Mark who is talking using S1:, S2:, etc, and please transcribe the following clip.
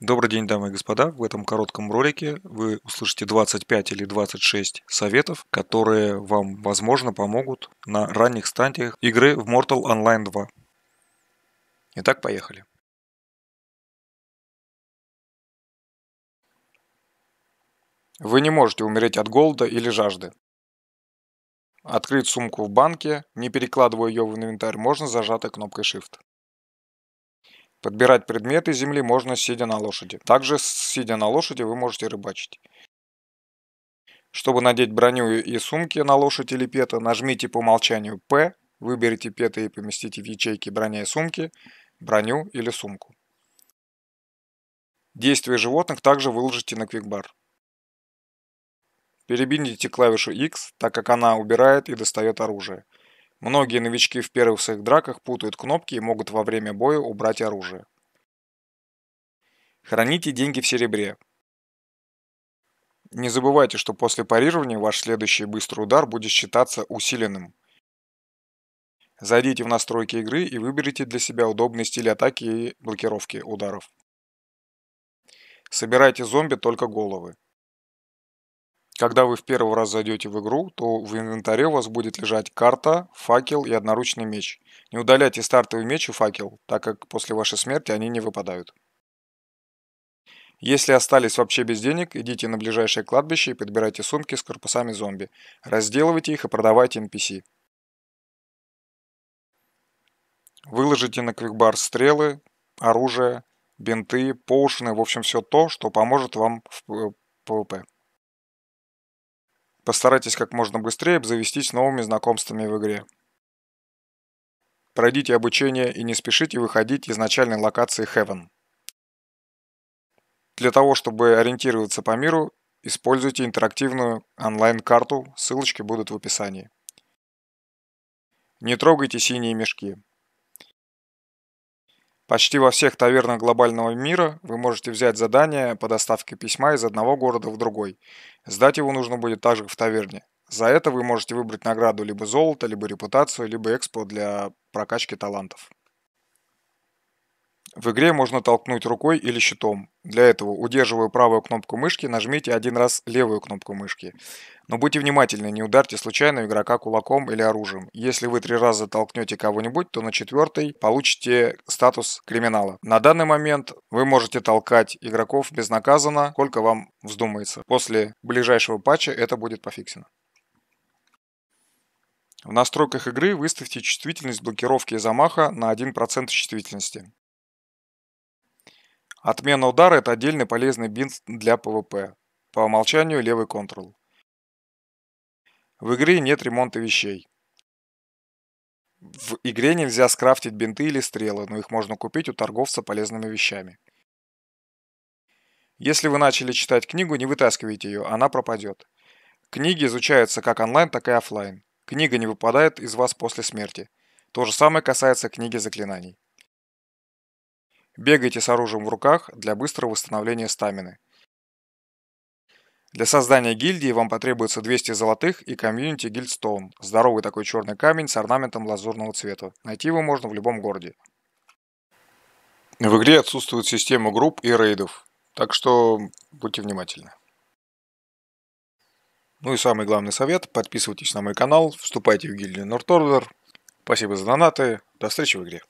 S1: Добрый день, дамы и господа. В этом коротком ролике вы услышите 25 или 26 советов, которые вам, возможно, помогут на ранних стадиях игры в Mortal Online 2. Итак, поехали. Вы не можете умереть от голода или жажды. Открыть сумку в банке, не перекладывая ее в инвентарь, можно зажатой кнопкой Shift. Подбирать предметы земли можно, сидя на лошади. Также, сидя на лошади, вы можете рыбачить. Чтобы надеть броню и сумки на лошадь или пета, нажмите по умолчанию P, выберите пета и поместите в ячейки броня и сумки, броню или сумку. Действия животных также выложите на квикбар. Перебиндите клавишу X, так как она убирает и достает оружие – Многие новички в первых своих драках путают кнопки и могут во время боя убрать оружие. Храните деньги в серебре. Не забывайте, что после парирования ваш следующий быстрый удар будет считаться усиленным. Зайдите в настройки игры и выберите для себя удобный стиль атаки и блокировки ударов. Собирайте зомби только головы. Когда вы в первый раз зайдете в игру, то в инвентаре у вас будет лежать карта, факел и одноручный меч. Не удаляйте стартовый меч и факел, так как после вашей смерти они не выпадают. Если остались вообще без денег, идите на ближайшее кладбище и подбирайте сумки с корпусами зомби. Разделывайте их и продавайте NPC. Выложите на квикбар стрелы, оружие, бинты, поушины, в общем все то, что поможет вам в PvP. Э, Постарайтесь как можно быстрее обзавестись новыми знакомствами в игре. Пройдите обучение и не спешите выходить из начальной локации Heaven. Для того, чтобы ориентироваться по миру, используйте интерактивную онлайн-карту, ссылочки будут в описании. Не трогайте синие мешки. Почти во всех тавернах глобального мира вы можете взять задание по доставке письма из одного города в другой. Сдать его нужно будет также в таверне. За это вы можете выбрать награду либо золото, либо репутацию, либо экспо для прокачки талантов. В игре можно толкнуть рукой или щитом. Для этого, удерживая правую кнопку мышки, нажмите один раз левую кнопку мышки. Но будьте внимательны, не ударьте случайно игрока кулаком или оружием. Если вы три раза толкнете кого-нибудь, то на четвертый получите статус криминала. На данный момент вы можете толкать игроков безнаказанно, сколько вам вздумается. После ближайшего патча это будет пофиксено. В настройках игры выставьте чувствительность блокировки и замаха на 1% чувствительности. Отмена удара – это отдельный полезный бинт для ПВП. По умолчанию левый контрол. В игре нет ремонта вещей. В игре нельзя скрафтить бинты или стрелы, но их можно купить у торговца полезными вещами. Если вы начали читать книгу, не вытаскивайте ее, она пропадет. Книги изучаются как онлайн, так и офлайн. Книга не выпадает из вас после смерти. То же самое касается книги заклинаний. Бегайте с оружием в руках для быстрого восстановления стамины. Для создания гильдии вам потребуется 200 золотых и комьюнити гильдстоун, здоровый такой черный камень с орнаментом лазурного цвета. Найти его можно в любом городе. В игре отсутствует система групп и рейдов, так что будьте внимательны. Ну и самый главный совет – подписывайтесь на мой канал, вступайте в гильдию Нортордер. Спасибо за донаты, до встречи в игре.